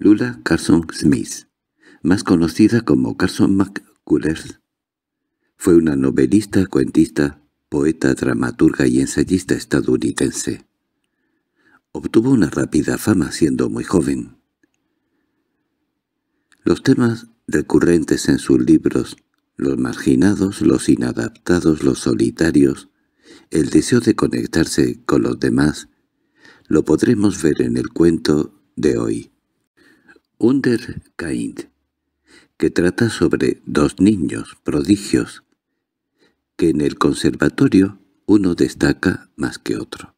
Lula Carson Smith, más conocida como Carson McCullers, fue una novelista, cuentista, poeta, dramaturga y ensayista estadounidense. Obtuvo una rápida fama siendo muy joven. Los temas recurrentes en sus libros, los marginados, los inadaptados, los solitarios, el deseo de conectarse con los demás, lo podremos ver en el cuento de hoy. Underkind, que trata sobre dos niños prodigios, que en el conservatorio uno destaca más que otro.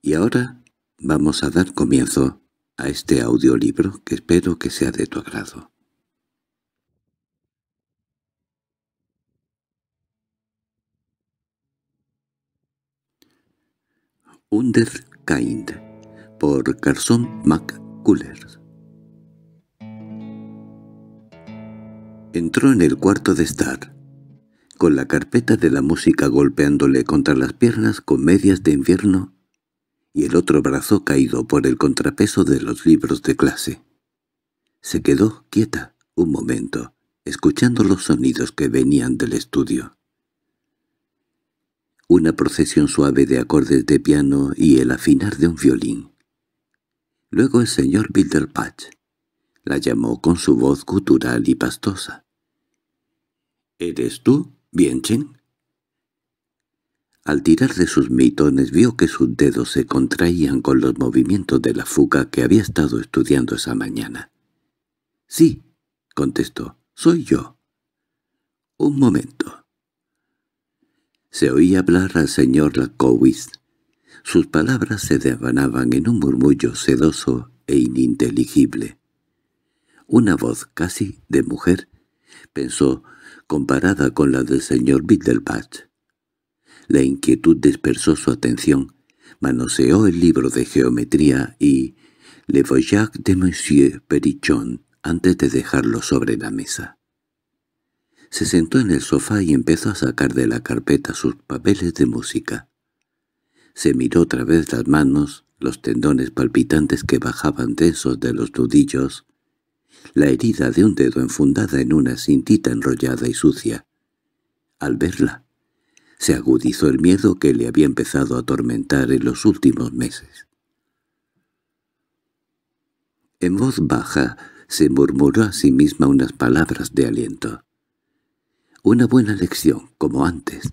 Y ahora vamos a dar comienzo a este audiolibro que espero que sea de tu agrado. Underkind por Carson McCullers Entró en el cuarto de estar, con la carpeta de la música golpeándole contra las piernas con medias de invierno y el otro brazo caído por el contrapeso de los libros de clase. Se quedó quieta un momento, escuchando los sonidos que venían del estudio. Una procesión suave de acordes de piano y el afinar de un violín. Luego el señor Bilderpatch la llamó con su voz gutural y pastosa. —¿Eres tú, Bienchen? Al tirar de sus mitones vio que sus dedos se contraían con los movimientos de la fuga que había estado estudiando esa mañana. —Sí —contestó—, soy yo. —Un momento. Se oía hablar al señor Lacowitz. Sus palabras se devanaban en un murmullo sedoso e ininteligible. Una voz casi de mujer, pensó, comparada con la del señor Bittelbach. La inquietud dispersó su atención, manoseó el libro de geometría y «Le voyage de Monsieur Perichon» antes de dejarlo sobre la mesa. Se sentó en el sofá y empezó a sacar de la carpeta sus papeles de música. Se miró otra vez las manos, los tendones palpitantes que bajaban densos de los nudillos, la herida de un dedo enfundada en una cintita enrollada y sucia. Al verla, se agudizó el miedo que le había empezado a atormentar en los últimos meses. En voz baja se murmuró a sí misma unas palabras de aliento. Una buena lección, como antes.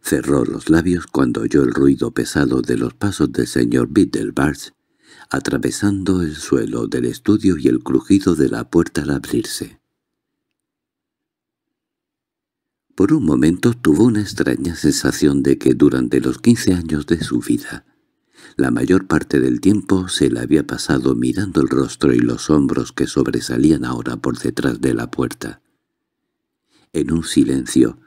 Cerró los labios cuando oyó el ruido pesado de los pasos del señor atravesando el suelo del estudio y el crujido de la puerta al abrirse. Por un momento tuvo una extraña sensación de que durante los quince años de su vida, la mayor parte del tiempo se la había pasado mirando el rostro y los hombros que sobresalían ahora por detrás de la puerta. En un silencio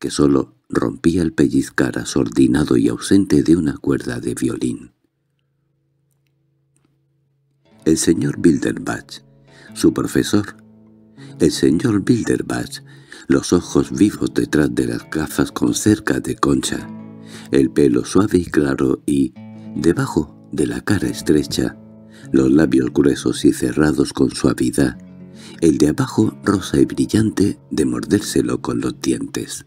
que solo rompía el pellizcar asordinado y ausente de una cuerda de violín el señor Bilderbach, su profesor. El señor Bilderbach, los ojos vivos detrás de las gafas con cerca de concha, el pelo suave y claro y, debajo de la cara estrecha, los labios gruesos y cerrados con suavidad, el de abajo rosa y brillante de mordérselo con los dientes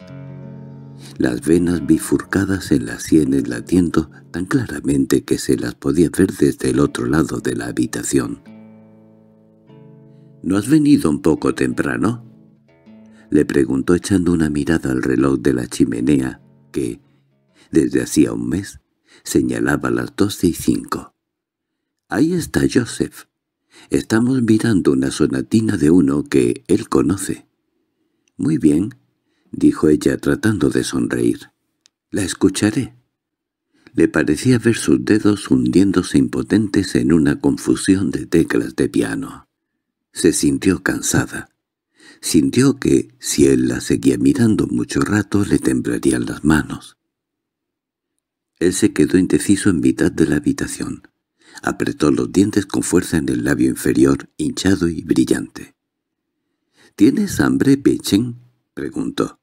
las venas bifurcadas en las sienes latiendo tan claramente que se las podía ver desde el otro lado de la habitación. —¿No has venido un poco temprano? —le preguntó echando una mirada al reloj de la chimenea, que, desde hacía un mes, señalaba las doce y cinco. —Ahí está Joseph. Estamos mirando una sonatina de uno que él conoce. —Muy bien —dijo ella tratando de sonreír. —La escucharé. Le parecía ver sus dedos hundiéndose impotentes en una confusión de teclas de piano. Se sintió cansada. Sintió que, si él la seguía mirando mucho rato, le temblarían las manos. Él se quedó indeciso en mitad de la habitación. Apretó los dientes con fuerza en el labio inferior, hinchado y brillante. —¿Tienes hambre, Pechen? —preguntó.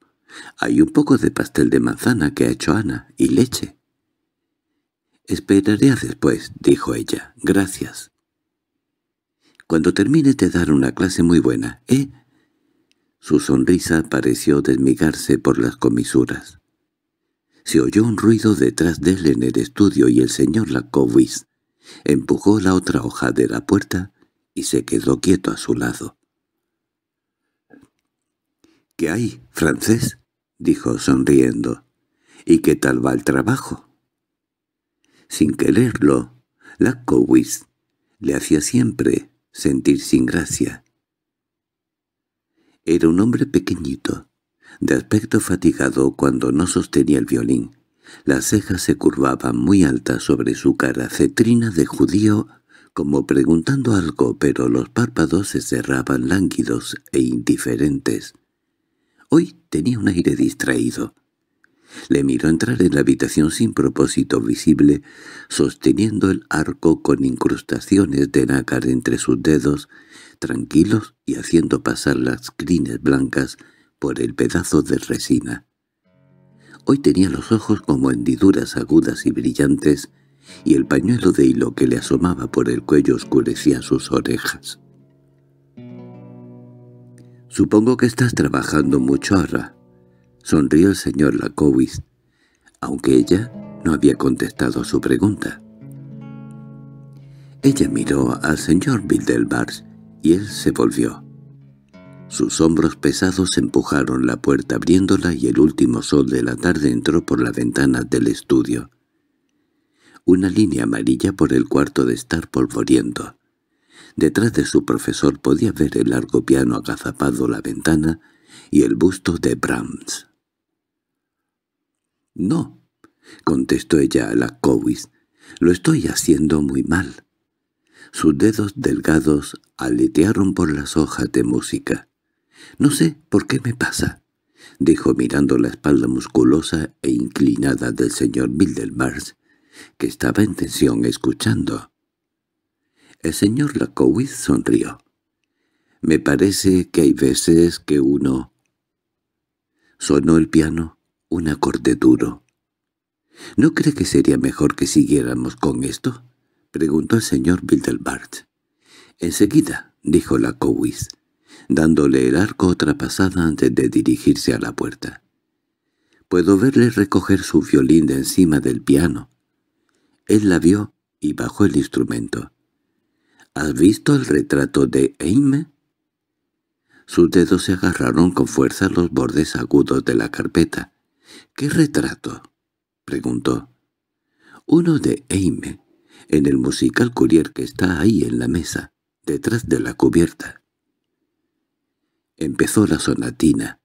—Hay un poco de pastel de manzana que ha hecho Ana, y leche. —Esperaré a después —dijo ella. —Gracias. —Cuando termine te dar una clase muy buena, ¿eh? Su sonrisa pareció desmigarse por las comisuras. Se oyó un ruido detrás de él en el estudio y el señor Lacowitz empujó la otra hoja de la puerta y se quedó quieto a su lado. —¿Qué hay, francés? —dijo sonriendo. —¿Y qué tal va el trabajo? Sin quererlo, Lackowitz le hacía siempre sentir sin gracia. Era un hombre pequeñito, de aspecto fatigado cuando no sostenía el violín. Las cejas se curvaban muy altas sobre su cara cetrina de judío, como preguntando algo, pero los párpados se cerraban lánguidos e indiferentes. Hoy tenía un aire distraído. Le miró entrar en la habitación sin propósito visible, sosteniendo el arco con incrustaciones de nácar entre sus dedos, tranquilos y haciendo pasar las crines blancas por el pedazo de resina. Hoy tenía los ojos como hendiduras agudas y brillantes, y el pañuelo de hilo que le asomaba por el cuello oscurecía sus orejas. Supongo que estás trabajando mucho ahora. Sonrió el señor Lacowitz, aunque ella no había contestado su pregunta. Ella miró al señor Bildelbars y él se volvió. Sus hombros pesados empujaron la puerta abriéndola y el último sol de la tarde entró por la ventana del estudio. Una línea amarilla por el cuarto de estar polvoriendo. Detrás de su profesor podía ver el largo piano agazapado la ventana y el busto de Brahms. —No —contestó ella a la Cowis—, lo estoy haciendo muy mal. Sus dedos delgados aletearon por las hojas de música. —No sé por qué me pasa —dijo mirando la espalda musculosa e inclinada del señor Mildelmars, que estaba en tensión escuchando. El señor Lacowitz sonrió. —Me parece que hay veces que uno... Sonó el piano, un acorde duro. —¿No cree que sería mejor que siguiéramos con esto? —preguntó el señor Bildelbart. —Enseguida —dijo Lacowitz, dándole el arco otra pasada antes de dirigirse a la puerta. —Puedo verle recoger su violín de encima del piano. Él la vio y bajó el instrumento. —¿Has visto el retrato de Eime? Sus dedos se agarraron con fuerza a los bordes agudos de la carpeta. —¿Qué retrato? —preguntó. —Uno de Eime, en el musical courier que está ahí en la mesa, detrás de la cubierta. Empezó la sonatina,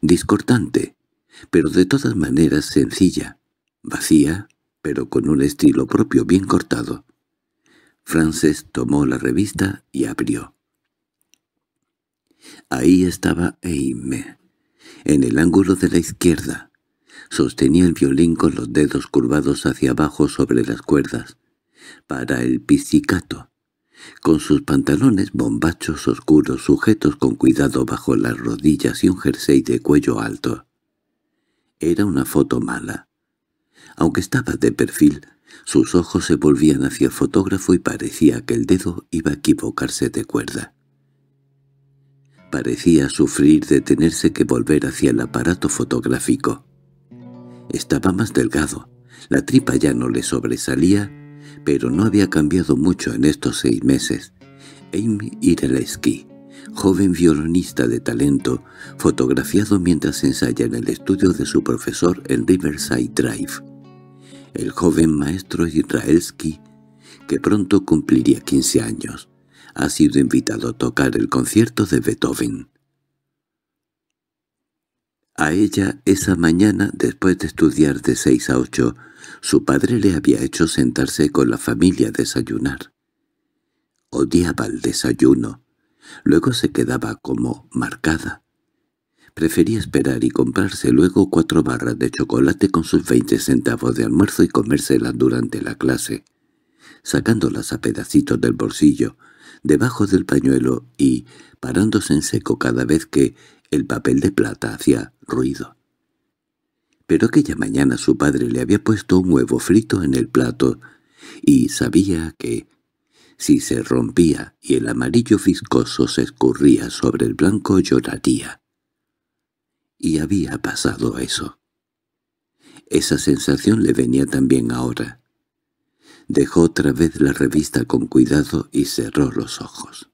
discordante, pero de todas maneras sencilla, vacía, pero con un estilo propio bien cortado. Frances tomó la revista y abrió. Ahí estaba Eime, en el ángulo de la izquierda. Sostenía el violín con los dedos curvados hacia abajo sobre las cuerdas, para el pizzicato, con sus pantalones bombachos oscuros sujetos con cuidado bajo las rodillas y un jersey de cuello alto. Era una foto mala. Aunque estaba de perfil, sus ojos se volvían hacia el fotógrafo y parecía que el dedo iba a equivocarse de cuerda. Parecía sufrir de tenerse que volver hacia el aparato fotográfico. Estaba más delgado, la tripa ya no le sobresalía, pero no había cambiado mucho en estos seis meses. Amy Irelesky, joven violonista de talento, fotografiado mientras ensaya en el estudio de su profesor en Riverside Drive el joven maestro israelski que pronto cumpliría 15 años, ha sido invitado a tocar el concierto de Beethoven. A ella esa mañana, después de estudiar de seis a ocho, su padre le había hecho sentarse con la familia a desayunar. Odiaba el desayuno. Luego se quedaba como marcada. Prefería esperar y comprarse luego cuatro barras de chocolate con sus veinte centavos de almuerzo y comérselas durante la clase, sacándolas a pedacitos del bolsillo, debajo del pañuelo y parándose en seco cada vez que el papel de plata hacía ruido. Pero aquella mañana su padre le había puesto un huevo frito en el plato y sabía que, si se rompía y el amarillo viscoso se escurría sobre el blanco, lloraría y había pasado eso. Esa sensación le venía también ahora. Dejó otra vez la revista con cuidado y cerró los ojos.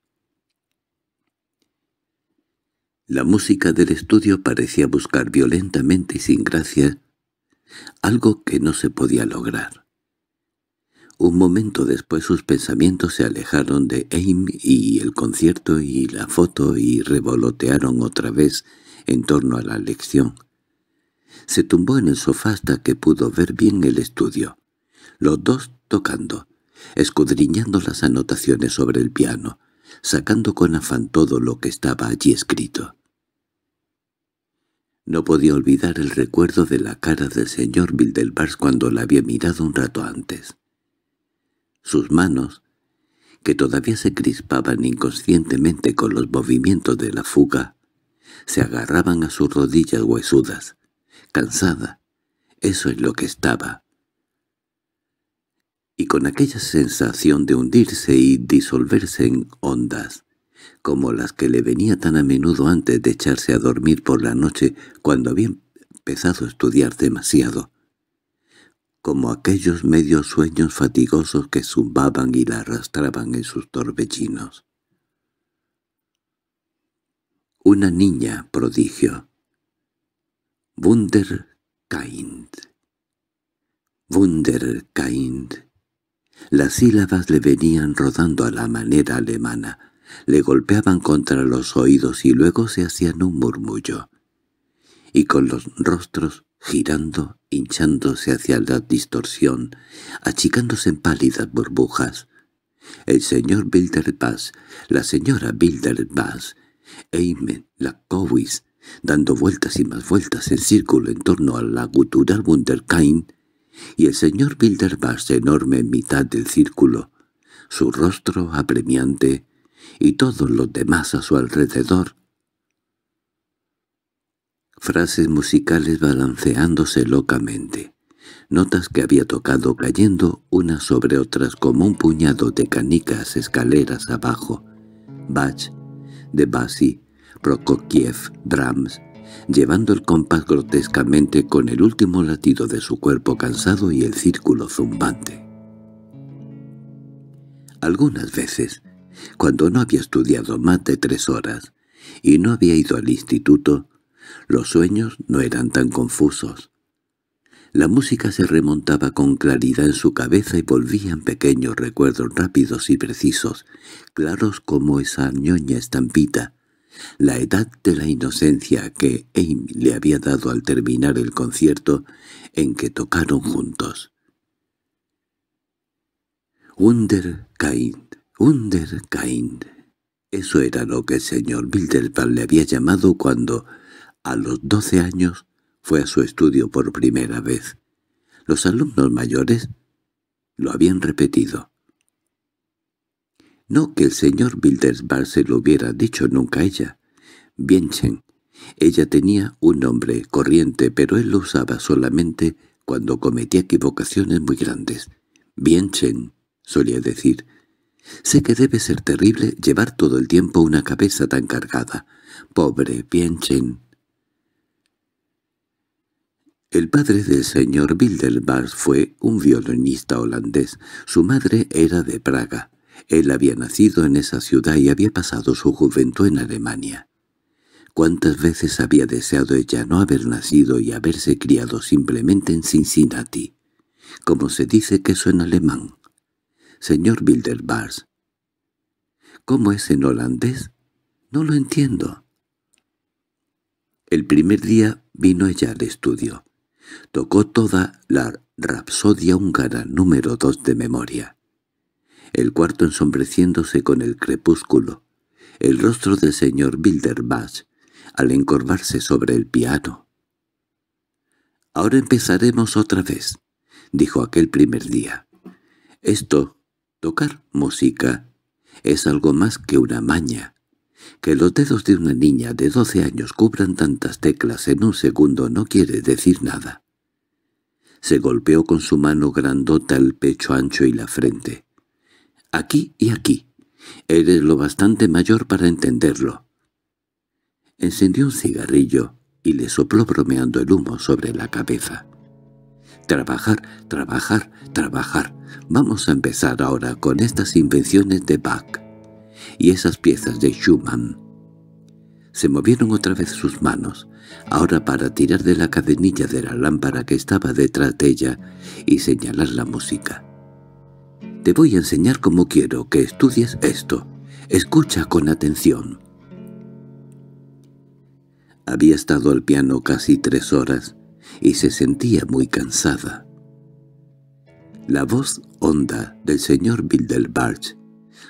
La música del estudio parecía buscar violentamente y sin gracia algo que no se podía lograr. Un momento después sus pensamientos se alejaron de Aim y el concierto y la foto y revolotearon otra vez en torno a la lección. Se tumbó en el sofá hasta que pudo ver bien el estudio, los dos tocando, escudriñando las anotaciones sobre el piano, sacando con afán todo lo que estaba allí escrito. No podía olvidar el recuerdo de la cara del señor Vildelbars cuando la había mirado un rato antes. Sus manos, que todavía se crispaban inconscientemente con los movimientos de la fuga, se agarraban a sus rodillas huesudas. Cansada, eso es lo que estaba. Y con aquella sensación de hundirse y disolverse en ondas, como las que le venía tan a menudo antes de echarse a dormir por la noche cuando había empezado a estudiar demasiado, como aquellos medios sueños fatigosos que zumbaban y la arrastraban en sus torbellinos una niña prodigio. Wunderkind. Wunderkind. Las sílabas le venían rodando a la manera alemana, le golpeaban contra los oídos y luego se hacían un murmullo. Y con los rostros girando, hinchándose hacia la distorsión, achicándose en pálidas burbujas, el señor Bilderbass, la señora Bilderbass Eime la Cowis, dando vueltas y más vueltas en círculo en torno a la gutural Wunderkind, y el señor Bilderbach enorme en mitad del círculo, su rostro apremiante y todos los demás a su alrededor. Frases musicales balanceándose locamente, notas que había tocado cayendo unas sobre otras como un puñado de canicas escaleras abajo. Bach de Bassi, Prokofiev, Brahms, llevando el compás grotescamente con el último latido de su cuerpo cansado y el círculo zumbante. Algunas veces, cuando no había estudiado más de tres horas y no había ido al instituto, los sueños no eran tan confusos, la música se remontaba con claridad en su cabeza y volvían pequeños recuerdos rápidos y precisos, claros como esa ñoña estampita, la edad de la inocencia que Amy le había dado al terminar el concierto en que tocaron juntos. Wunderkind, Wunderkind. Eso era lo que el señor Bilderberg le había llamado cuando, a los doce años, fue a su estudio por primera vez. Los alumnos mayores lo habían repetido. No que el señor Bildersbar se lo hubiera dicho nunca a ella. Bienchen. Ella tenía un nombre corriente, pero él lo usaba solamente cuando cometía equivocaciones muy grandes. Bienchen, solía decir. Sé que debe ser terrible llevar todo el tiempo una cabeza tan cargada. Pobre Bienchen. El padre del señor wilderbars fue un violinista holandés. Su madre era de Praga. Él había nacido en esa ciudad y había pasado su juventud en Alemania. ¿Cuántas veces había deseado ella no haber nacido y haberse criado simplemente en Cincinnati? Como se dice que eso en alemán. Señor Bilderbars. ¿Cómo es en holandés? No lo entiendo. El primer día vino ella al estudio. Tocó toda la Rapsodia húngara número dos de memoria. El cuarto ensombreciéndose con el crepúsculo. El rostro del señor Bilderbach al encorvarse sobre el piano. «Ahora empezaremos otra vez», dijo aquel primer día. «Esto, tocar música, es algo más que una maña, que los dedos de una niña de doce años cubran tantas teclas en un segundo no quiere decir nada. Se golpeó con su mano grandota el pecho ancho y la frente. «Aquí y aquí. Eres lo bastante mayor para entenderlo». Encendió un cigarrillo y le sopló bromeando el humo sobre la cabeza. Trabajar, trabajar, trabajar. Vamos a empezar ahora con estas invenciones de Bach y esas piezas de Schumann. Se movieron otra vez sus manos, ahora para tirar de la cadenilla de la lámpara que estaba detrás de ella y señalar la música. «Te voy a enseñar cómo quiero que estudies esto. Escucha con atención». Había estado al piano casi tres horas y se sentía muy cansada. La voz honda del señor Bilderbarch.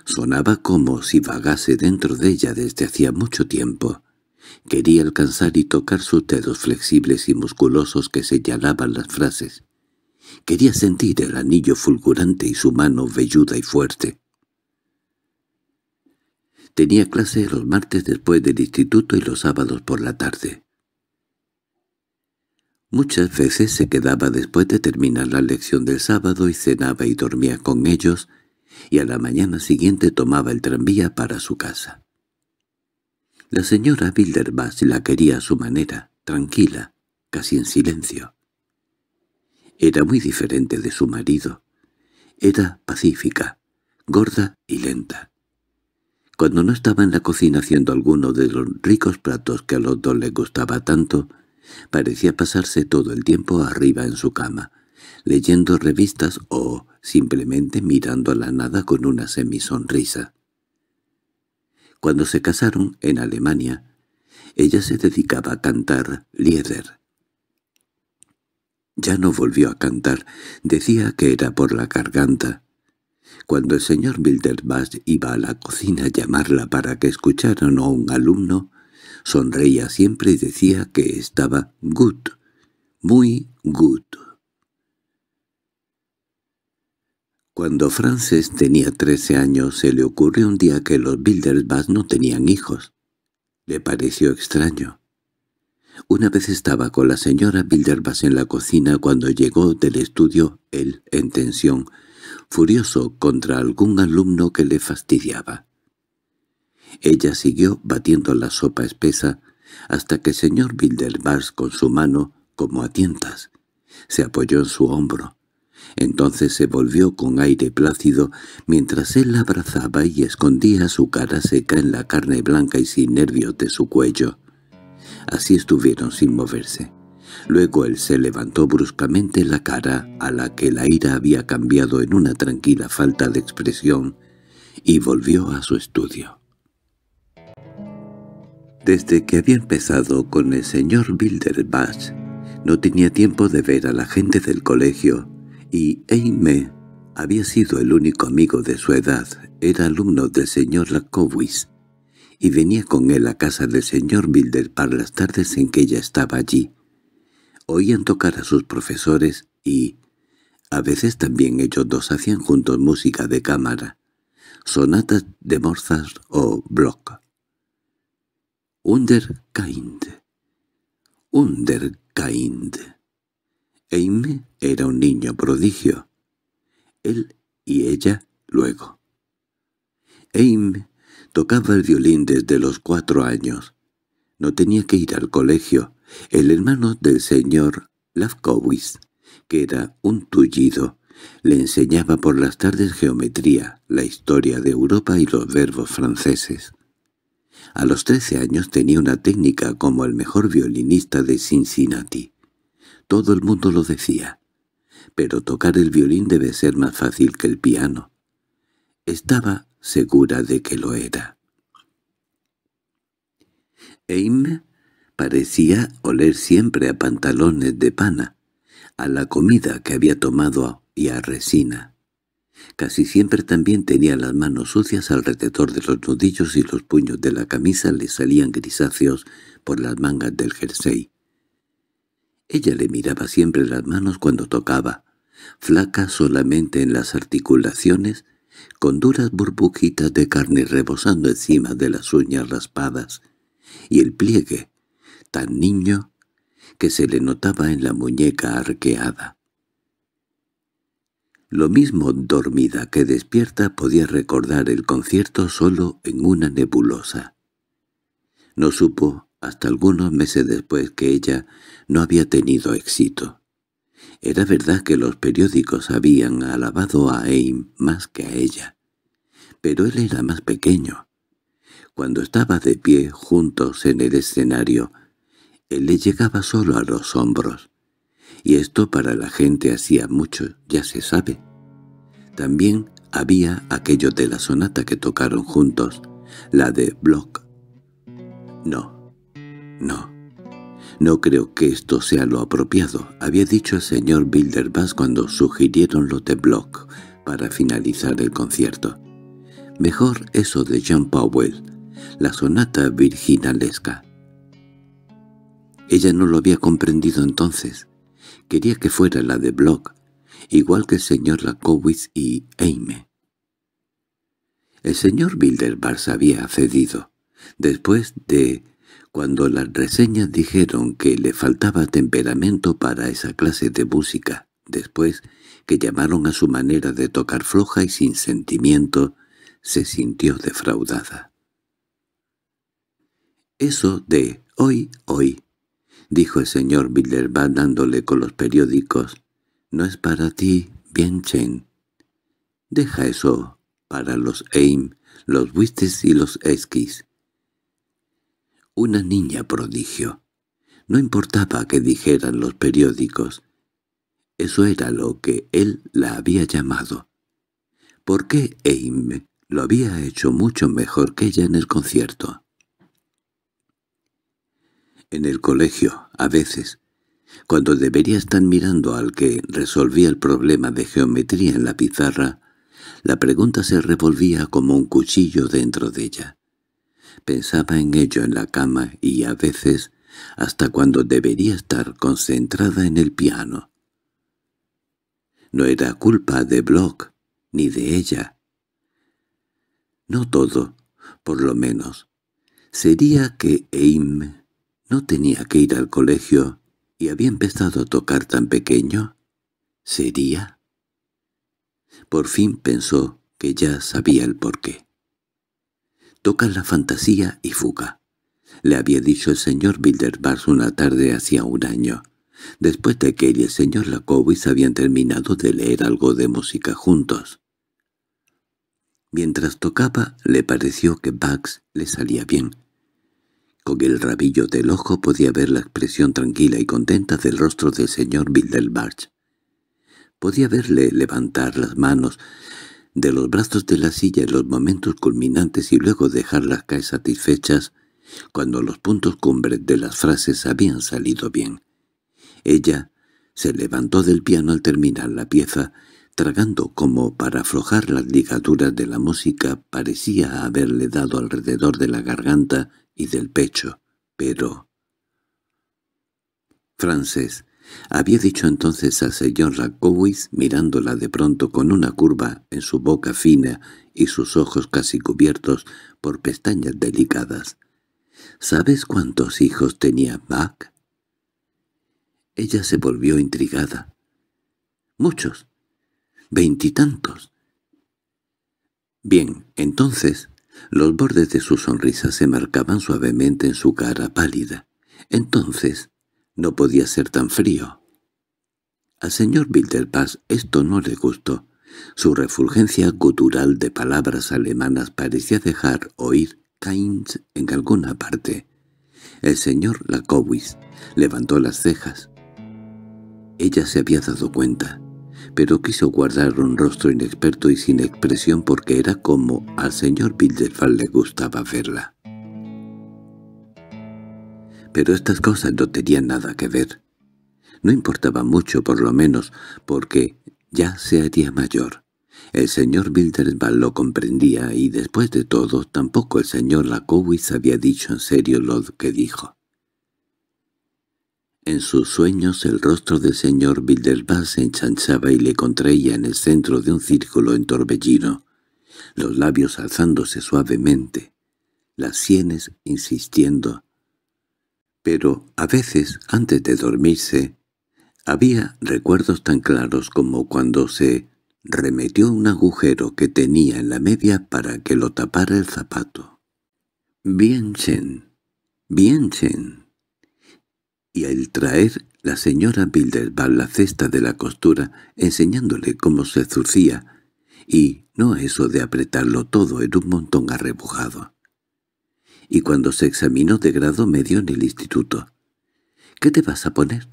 Sonaba como si vagase dentro de ella desde hacía mucho tiempo. Quería alcanzar y tocar sus dedos flexibles y musculosos que señalaban las frases. Quería sentir el anillo fulgurante y su mano velluda y fuerte. Tenía clase los martes después del instituto y los sábados por la tarde. Muchas veces se quedaba después de terminar la lección del sábado y cenaba y dormía con ellos y a la mañana siguiente tomaba el tranvía para su casa. La señora Bilderbach la quería a su manera, tranquila, casi en silencio. Era muy diferente de su marido. Era pacífica, gorda y lenta. Cuando no estaba en la cocina haciendo alguno de los ricos platos que a los dos les gustaba tanto, parecía pasarse todo el tiempo arriba en su cama, leyendo revistas o simplemente mirando a la nada con una semisonrisa. Cuando se casaron en Alemania, ella se dedicaba a cantar Lieder. Ya no volvió a cantar, decía que era por la garganta. Cuando el señor Bilderbach iba a la cocina a llamarla para que escucharan a un alumno, sonreía siempre y decía que estaba good, muy good. Cuando Frances tenía trece años se le ocurrió un día que los Bilderbass no tenían hijos. Le pareció extraño. Una vez estaba con la señora Bilderbass en la cocina cuando llegó del estudio él en tensión, furioso contra algún alumno que le fastidiaba. Ella siguió batiendo la sopa espesa hasta que el señor Bilderbass con su mano, como a tientas, se apoyó en su hombro, entonces se volvió con aire plácido mientras él la abrazaba y escondía su cara seca en la carne blanca y sin nervios de su cuello. Así estuvieron sin moverse. Luego él se levantó bruscamente la cara a la que la ira había cambiado en una tranquila falta de expresión y volvió a su estudio. Desde que había empezado con el señor Bilderbach, no tenía tiempo de ver a la gente del colegio y Aime había sido el único amigo de su edad, era alumno del señor Lacowis, y venía con él a casa del señor Bilder para las tardes en que ella estaba allí. Oían tocar a sus profesores y, a veces también ellos dos hacían juntos música de cámara, sonatas de Mozart o Bloch. Underkind. Underkind. Eime era un niño prodigio. Él y ella luego. Eime tocaba el violín desde los cuatro años. No tenía que ir al colegio. El hermano del señor Lavkowitz, que era un tullido, le enseñaba por las tardes geometría, la historia de Europa y los verbos franceses. A los trece años tenía una técnica como el mejor violinista de Cincinnati. Todo el mundo lo decía. Pero tocar el violín debe ser más fácil que el piano. Estaba segura de que lo era. Aim parecía oler siempre a pantalones de pana, a la comida que había tomado y a resina. Casi siempre también tenía las manos sucias alrededor de los nudillos y los puños de la camisa le salían grisáceos por las mangas del jersey. Ella le miraba siempre las manos cuando tocaba, flaca solamente en las articulaciones, con duras burbujitas de carne rebosando encima de las uñas raspadas, y el pliegue, tan niño, que se le notaba en la muñeca arqueada. Lo mismo dormida que despierta podía recordar el concierto solo en una nebulosa. No supo hasta algunos meses después que ella no había tenido éxito. Era verdad que los periódicos habían alabado a Aim más que a ella, pero él era más pequeño. Cuando estaba de pie juntos en el escenario, él le llegaba solo a los hombros, y esto para la gente hacía mucho, ya se sabe. También había aquello de la sonata que tocaron juntos, la de block No, no, no creo que esto sea lo apropiado, había dicho el señor Bilderbass cuando sugirieron lo de Block para finalizar el concierto. Mejor eso de John Powell, la sonata virginalesca. Ella no lo había comprendido entonces. Quería que fuera la de Block, igual que el señor Lacowitz y Aime. El señor Bilderbar había cedido. Después de cuando las reseñas dijeron que le faltaba temperamento para esa clase de música, después que llamaron a su manera de tocar floja y sin sentimiento, se sintió defraudada. «Eso de hoy, hoy», dijo el señor Bilderberg dándole con los periódicos, «no es para ti, bien Chen. Deja eso para los Aim, los Wistes y los Esquis una niña prodigio. No importaba que dijeran los periódicos. Eso era lo que él la había llamado. ¿Por qué Aime lo había hecho mucho mejor que ella en el concierto? En el colegio, a veces, cuando debería estar mirando al que resolvía el problema de geometría en la pizarra, la pregunta se revolvía como un cuchillo dentro de ella. Pensaba en ello en la cama y a veces hasta cuando debería estar concentrada en el piano. No era culpa de Block ni de ella. No todo, por lo menos. Sería que Aim no tenía que ir al colegio y había empezado a tocar tan pequeño. ¿Sería? Por fin pensó que ya sabía el porqué. «Toca la fantasía y fuga. Le había dicho el señor Bilderbars una tarde hacía un año. Después de que y el señor Lacobis habían terminado de leer algo de música juntos. Mientras tocaba, le pareció que Bugs le salía bien. Con el rabillo del ojo podía ver la expresión tranquila y contenta del rostro del señor Bilderbarch. Podía verle levantar las manos, de los brazos de la silla en los momentos culminantes y luego dejarlas caer satisfechas cuando los puntos cumbres de las frases habían salido bien. Ella se levantó del piano al terminar la pieza, tragando como para aflojar las ligaduras de la música parecía haberle dado alrededor de la garganta y del pecho, pero... Frances había dicho entonces a señor Rakowitz, mirándola de pronto con una curva en su boca fina y sus ojos casi cubiertos por pestañas delicadas. —¿Sabes cuántos hijos tenía Mac? Ella se volvió intrigada. —Muchos. Veintitantos. Bien, entonces, los bordes de su sonrisa se marcaban suavemente en su cara pálida. Entonces, no podía ser tan frío. Al señor Bilderpas esto no le gustó. Su refulgencia gutural de palabras alemanas parecía dejar oír Kainz en alguna parte. El señor Lakowitz levantó las cejas. Ella se había dado cuenta, pero quiso guardar un rostro inexperto y sin expresión porque era como al señor Bilderfall le gustaba verla. Pero estas cosas no tenían nada que ver. No importaba mucho, por lo menos, porque ya se haría mayor. El señor Bildersbal lo comprendía y, después de todo, tampoco el señor Lacowitz había dicho en serio lo que dijo. En sus sueños el rostro del señor Bildersbal se enchanchaba y le contraía en el centro de un círculo entorbellino, los labios alzándose suavemente, las sienes insistiendo, pero a veces, antes de dormirse, había recuerdos tan claros como cuando se remetió un agujero que tenía en la media para que lo tapara el zapato. «Bien, bienchen. bien, Chen». Y al traer la señora Bildesbal la cesta de la costura, enseñándole cómo se zurcía, y no eso de apretarlo todo en un montón arrebujado y cuando se examinó de grado medio en el instituto. —¿Qué te vas a poner?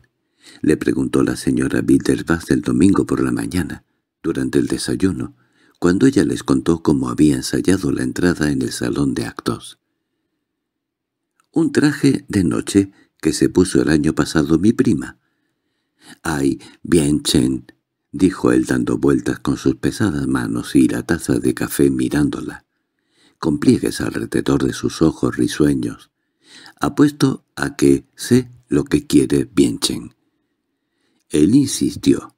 —le preguntó la señora Bilderbach el domingo por la mañana, durante el desayuno, cuando ella les contó cómo había ensayado la entrada en el salón de actos. —Un traje de noche que se puso el año pasado mi prima. —Ay, bien, Chen —dijo él dando vueltas con sus pesadas manos y la taza de café mirándola— con pliegues alrededor de sus ojos risueños. Apuesto a que sé lo que quiere Bienchen. Él insistió.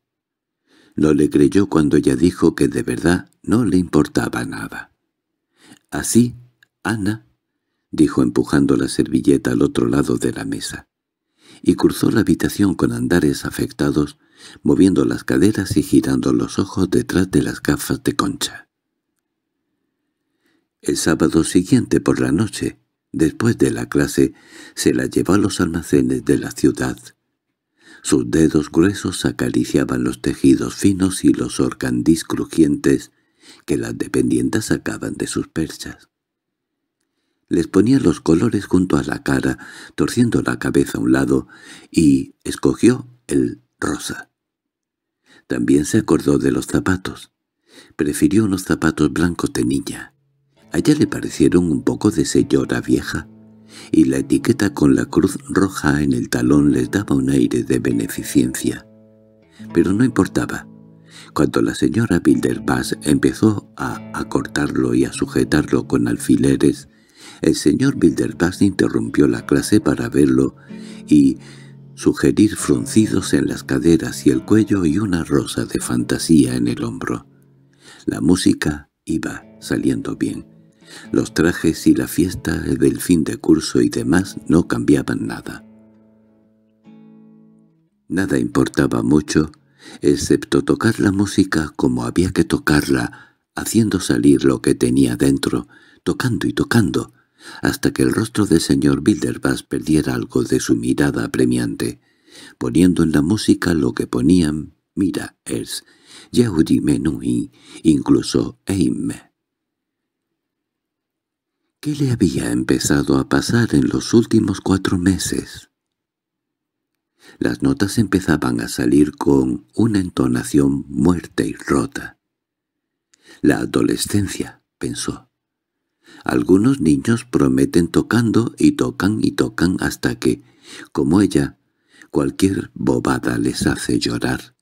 No le creyó cuando ella dijo que de verdad no le importaba nada. Así, Ana, dijo empujando la servilleta al otro lado de la mesa, y cruzó la habitación con andares afectados, moviendo las caderas y girando los ojos detrás de las gafas de concha. El sábado siguiente por la noche, después de la clase, se la llevó a los almacenes de la ciudad. Sus dedos gruesos acariciaban los tejidos finos y los orcandís crujientes que las dependientes sacaban de sus perchas. Les ponía los colores junto a la cara, torciendo la cabeza a un lado, y escogió el rosa. También se acordó de los zapatos. Prefirió unos zapatos blancos de niña. Allá le parecieron un poco de señora vieja, y la etiqueta con la cruz roja en el talón les daba un aire de beneficencia. Pero no importaba. Cuando la señora Bilderbass empezó a acortarlo y a sujetarlo con alfileres, el señor Bilderbass interrumpió la clase para verlo y sugerir fruncidos en las caderas y el cuello y una rosa de fantasía en el hombro. La música iba saliendo bien. Los trajes y la fiesta del fin de curso y demás no cambiaban nada. Nada importaba mucho, excepto tocar la música como había que tocarla, haciendo salir lo que tenía dentro, tocando y tocando, hasta que el rostro del señor Bilderbass perdiera algo de su mirada apremiante, poniendo en la música lo que ponían Mira Ers, Yehudi Menuhin, incluso «Eime». ¿Qué le había empezado a pasar en los últimos cuatro meses? Las notas empezaban a salir con una entonación muerta y rota. La adolescencia, pensó. Algunos niños prometen tocando y tocan y tocan hasta que, como ella, cualquier bobada les hace llorar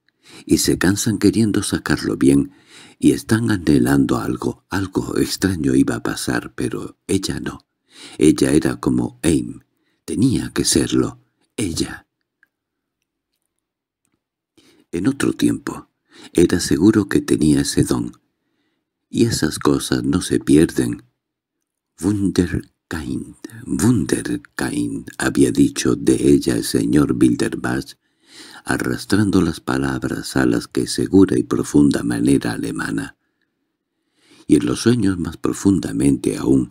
y se cansan queriendo sacarlo bien, y están anhelando algo, algo extraño iba a pasar, pero ella no. Ella era como Aim, tenía que serlo, ella. En otro tiempo, era seguro que tenía ese don, y esas cosas no se pierden. Wunderkind, Wunderkind, había dicho de ella el señor Bilderbach arrastrando las palabras a las que segura y profunda manera alemana. Y en los sueños más profundamente aún,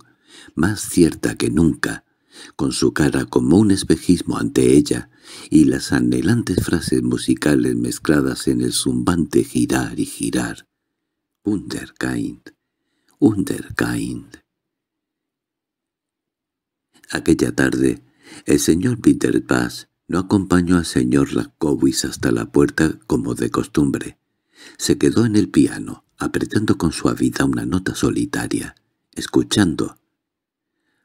más cierta que nunca, con su cara como un espejismo ante ella, y las anhelantes frases musicales mezcladas en el zumbante girar y girar. Underkind, Underkind. Aquella tarde, el señor Peter no acompañó al señor Lacowis hasta la puerta como de costumbre. Se quedó en el piano, apretando con suavidad una nota solitaria, escuchando.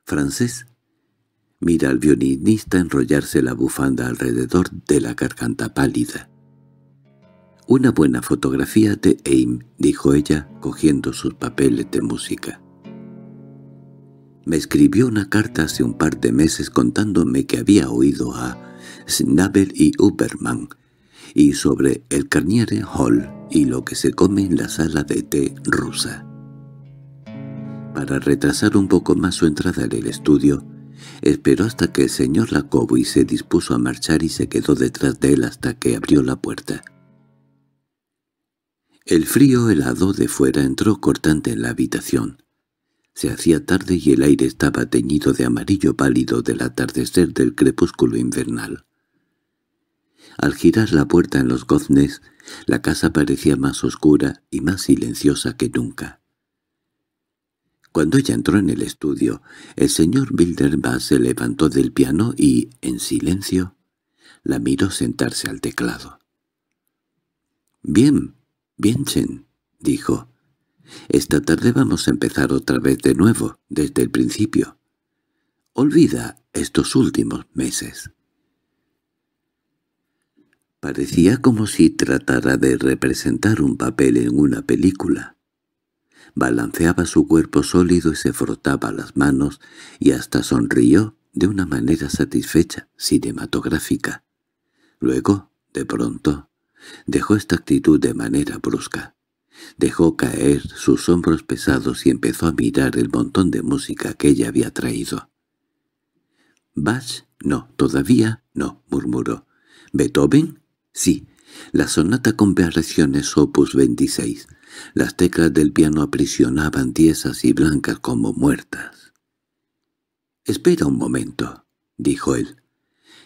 Francés mira al violinista enrollarse la bufanda alrededor de la garganta pálida. «Una buena fotografía de Aim», dijo ella, cogiendo sus papeles de música. Me escribió una carta hace un par de meses contándome que había oído a Schnabel y Uberman, y sobre el Carniere Hall y lo que se come en la sala de té rusa. Para retrasar un poco más su entrada en el estudio, esperó hasta que el señor Lacobi se dispuso a marchar y se quedó detrás de él hasta que abrió la puerta. El frío helado de fuera entró cortante en la habitación. Se hacía tarde y el aire estaba teñido de amarillo pálido del atardecer del crepúsculo invernal. Al girar la puerta en los goznes, la casa parecía más oscura y más silenciosa que nunca. Cuando ella entró en el estudio, el señor Bilderbach se levantó del piano y, en silencio, la miró sentarse al teclado. «Bien, bien, Chen», dijo. «Esta tarde vamos a empezar otra vez de nuevo, desde el principio. Olvida estos últimos meses». Parecía como si tratara de representar un papel en una película. Balanceaba su cuerpo sólido y se frotaba las manos y hasta sonrió de una manera satisfecha, cinematográfica. Luego, de pronto, dejó esta actitud de manera brusca. Dejó caer sus hombros pesados y empezó a mirar el montón de música que ella había traído. —¿Bach? No, todavía no —murmuró. —¿Beethoven? Sí, la sonata con variaciones opus 26. Las teclas del piano aprisionaban tiesas y blancas como muertas. —Espera un momento —dijo él.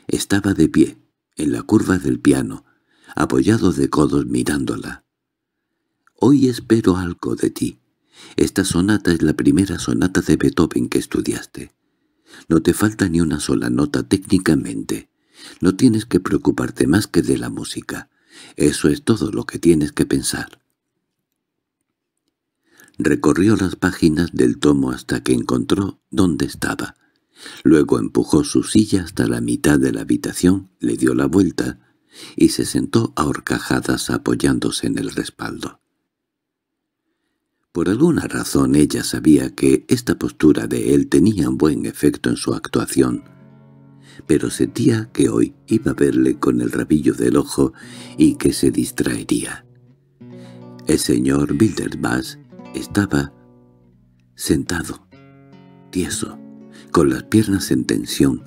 Estaba de pie, en la curva del piano, apoyado de codos mirándola. —Hoy espero algo de ti. Esta sonata es la primera sonata de Beethoven que estudiaste. No te falta ni una sola nota técnicamente. No tienes que preocuparte más que de la música. Eso es todo lo que tienes que pensar. Recorrió las páginas del tomo hasta que encontró dónde estaba. Luego empujó su silla hasta la mitad de la habitación, le dio la vuelta y se sentó a horcajadas apoyándose en el respaldo. Por alguna razón ella sabía que esta postura de él tenía un buen efecto en su actuación, pero sentía que hoy iba a verle con el rabillo del ojo y que se distraería. El señor Bilderbach estaba sentado, tieso, con las piernas en tensión.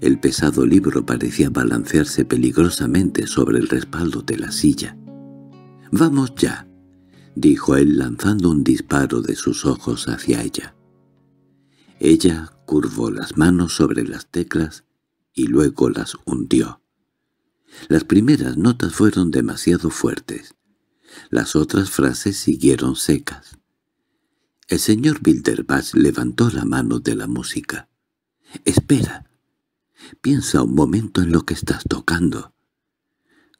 El pesado libro parecía balancearse peligrosamente sobre el respaldo de la silla. «¡Vamos ya!» dijo él lanzando un disparo de sus ojos hacia ella. Ella curvó las manos sobre las teclas y luego las hundió. Las primeras notas fueron demasiado fuertes. Las otras frases siguieron secas. El señor Bilderbach levantó la mano de la música. —¡Espera! Piensa un momento en lo que estás tocando.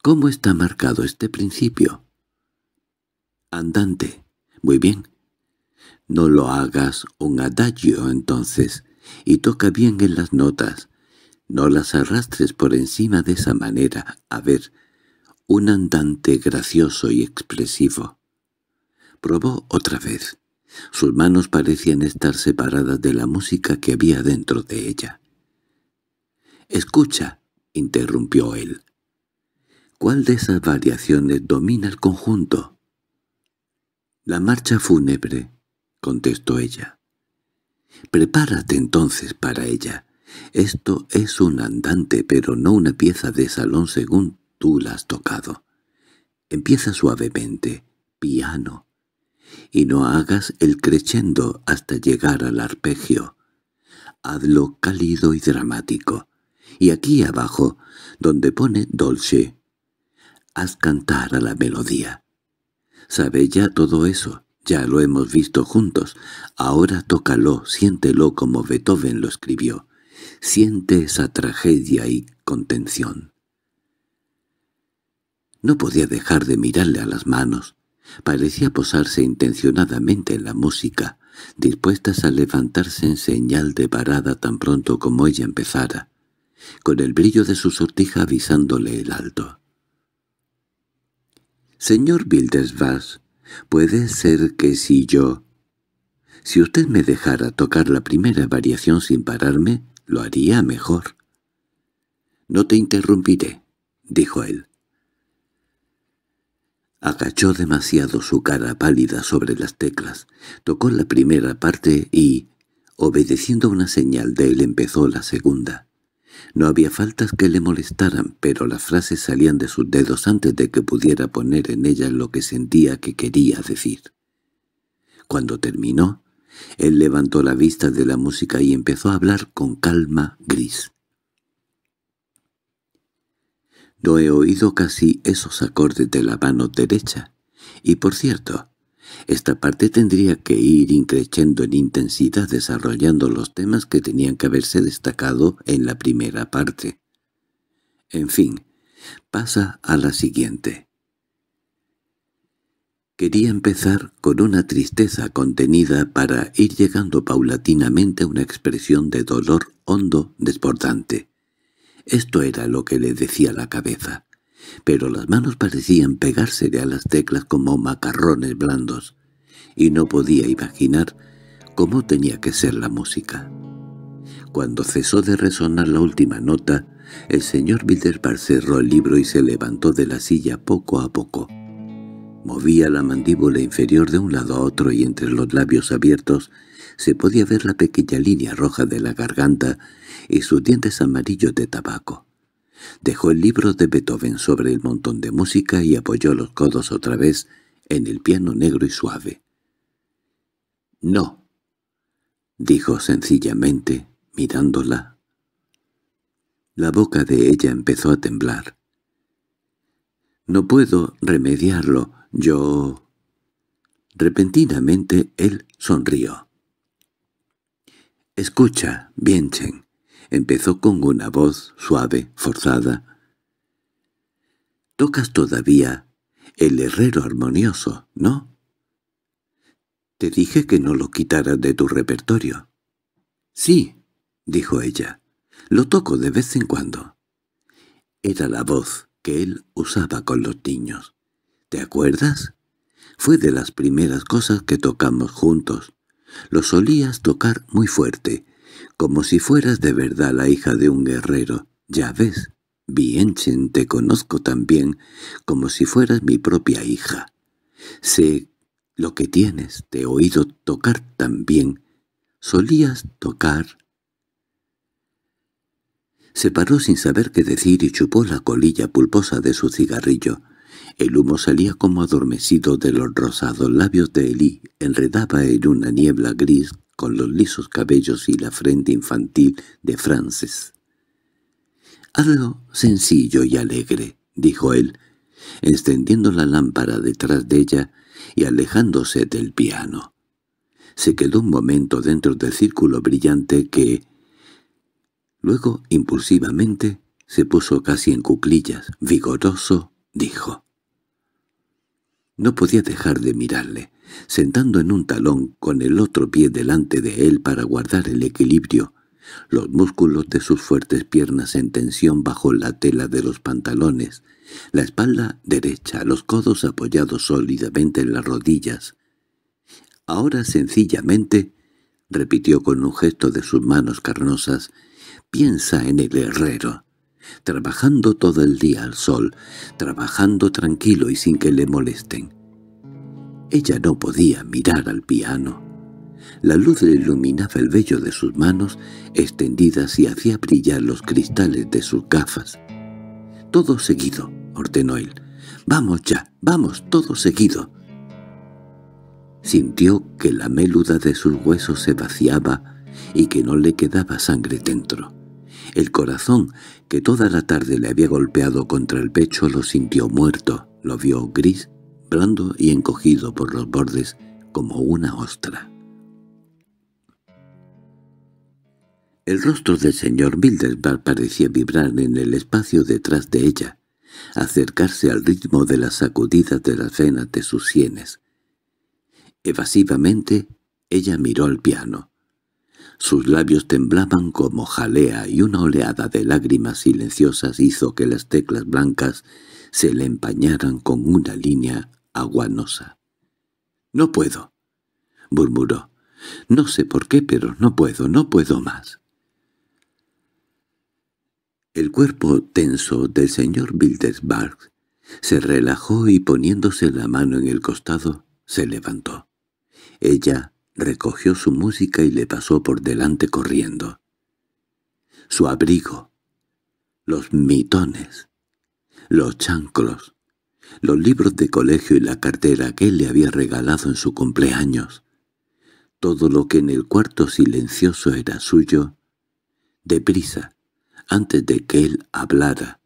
¿Cómo está marcado este principio? Andante. Muy bien. No lo hagas un adagio, entonces, y toca bien en las notas. No las arrastres por encima de esa manera. A ver, un andante gracioso y expresivo. Probó otra vez. Sus manos parecían estar separadas de la música que había dentro de ella. —Escucha —interrumpió él—, ¿cuál de esas variaciones domina el conjunto? —La marcha fúnebre —contestó ella. —Prepárate entonces para ella. Esto es un andante, pero no una pieza de salón según tú la has tocado. Empieza suavemente, piano, y no hagas el crescendo hasta llegar al arpegio. Hazlo cálido y dramático. Y aquí abajo, donde pone dolce, haz cantar a la melodía. Sabe ya todo eso, ya lo hemos visto juntos. Ahora tócalo, siéntelo como Beethoven lo escribió siente esa tragedia y contención. No podía dejar de mirarle a las manos. Parecía posarse intencionadamente en la música, dispuestas a levantarse en señal de parada tan pronto como ella empezara, con el brillo de su sortija avisándole el alto. «Señor Vas, puede ser que si yo... Si usted me dejara tocar la primera variación sin pararme, lo haría mejor. —No te interrumpiré —dijo él. Agachó demasiado su cara pálida sobre las teclas, tocó la primera parte y, obedeciendo una señal de él, empezó la segunda. No había faltas que le molestaran, pero las frases salían de sus dedos antes de que pudiera poner en ellas lo que sentía que quería decir. Cuando terminó, él levantó la vista de la música y empezó a hablar con calma gris. No he oído casi esos acordes de la mano derecha. Y por cierto, esta parte tendría que ir increciendo en intensidad desarrollando los temas que tenían que haberse destacado en la primera parte. En fin, pasa a la siguiente. Quería empezar con una tristeza contenida para ir llegando paulatinamente a una expresión de dolor hondo desbordante. Esto era lo que le decía la cabeza, pero las manos parecían pegársele a las teclas como macarrones blandos, y no podía imaginar cómo tenía que ser la música. Cuando cesó de resonar la última nota, el señor Bilderberg cerró el libro y se levantó de la silla poco a poco. Movía la mandíbula inferior de un lado a otro y entre los labios abiertos se podía ver la pequeña línea roja de la garganta y sus dientes amarillos de tabaco. Dejó el libro de Beethoven sobre el montón de música y apoyó los codos otra vez en el piano negro y suave. —No —dijo sencillamente, mirándola. La boca de ella empezó a temblar. —No puedo remediarlo yo... Repentinamente él sonrió. —Escucha, Bienchen —empezó con una voz suave, forzada. —Tocas todavía el herrero armonioso, ¿no? —Te dije que no lo quitaras de tu repertorio. —Sí —dijo ella—, lo toco de vez en cuando. Era la voz que él usaba con los niños. ¿Te acuerdas? Fue de las primeras cosas que tocamos juntos. Lo solías tocar muy fuerte, como si fueras de verdad la hija de un guerrero. Ya ves, Bienchen, te conozco también, como si fueras mi propia hija. Sé lo que tienes, te he oído tocar tan bien. Solías tocar... Se paró sin saber qué decir y chupó la colilla pulposa de su cigarrillo. El humo salía como adormecido de los rosados labios de Elí, enredaba en una niebla gris con los lisos cabellos y la frente infantil de Frances. «Hazlo sencillo y alegre», dijo él, extendiendo la lámpara detrás de ella y alejándose del piano. Se quedó un momento dentro del círculo brillante que... Luego, impulsivamente, se puso casi en cuclillas, vigoroso, dijo. No podía dejar de mirarle, sentando en un talón con el otro pie delante de él para guardar el equilibrio, los músculos de sus fuertes piernas en tensión bajo la tela de los pantalones, la espalda derecha, los codos apoyados sólidamente en las rodillas. Ahora sencillamente, repitió con un gesto de sus manos carnosas, piensa en el herrero trabajando todo el día al sol, trabajando tranquilo y sin que le molesten. Ella no podía mirar al piano. La luz le iluminaba el vello de sus manos extendidas y hacía brillar los cristales de sus gafas. —Todo seguido —ordenó él. —Vamos ya, vamos, todo seguido. Sintió que la méluda de sus huesos se vaciaba y que no le quedaba sangre dentro. El corazón, que toda la tarde le había golpeado contra el pecho, lo sintió muerto. Lo vio gris, blando y encogido por los bordes como una ostra. El rostro del señor Mildesbar parecía vibrar en el espacio detrás de ella, acercarse al ritmo de las sacudidas de las venas de sus sienes. Evasivamente, ella miró al piano. Sus labios temblaban como jalea y una oleada de lágrimas silenciosas hizo que las teclas blancas se le empañaran con una línea aguanosa. —No puedo —murmuró. —No sé por qué, pero no puedo, no puedo más. El cuerpo tenso del señor Bildersberg se relajó y poniéndose la mano en el costado, se levantó. Ella recogió su música y le pasó por delante corriendo. Su abrigo, los mitones, los chanclos, los libros de colegio y la cartera que él le había regalado en su cumpleaños, todo lo que en el cuarto silencioso era suyo, deprisa, antes de que él hablara.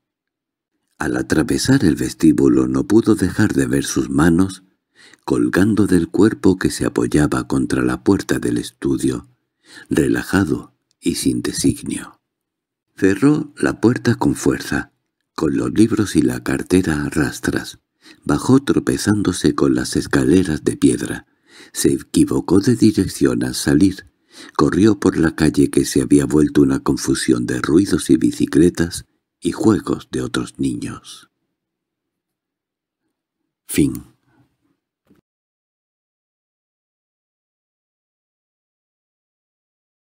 Al atravesar el vestíbulo no pudo dejar de ver sus manos, colgando del cuerpo que se apoyaba contra la puerta del estudio, relajado y sin designio. Cerró la puerta con fuerza, con los libros y la cartera a rastras. Bajó tropezándose con las escaleras de piedra. Se equivocó de dirección al salir. Corrió por la calle que se había vuelto una confusión de ruidos y bicicletas y juegos de otros niños. Fin